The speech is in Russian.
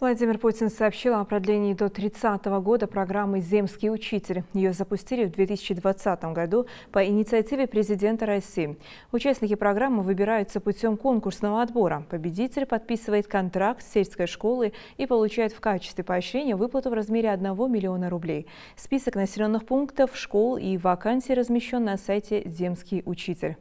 Владимир Путин сообщил о продлении до 30 года программы «Земский учитель». Ее запустили в 2020 году по инициативе президента России. Участники программы выбираются путем конкурсного отбора. Победитель подписывает контракт с сельской школой и получает в качестве поощрения выплату в размере 1 миллиона рублей. Список населенных пунктов, школ и вакансий размещен на сайте «Земский учитель».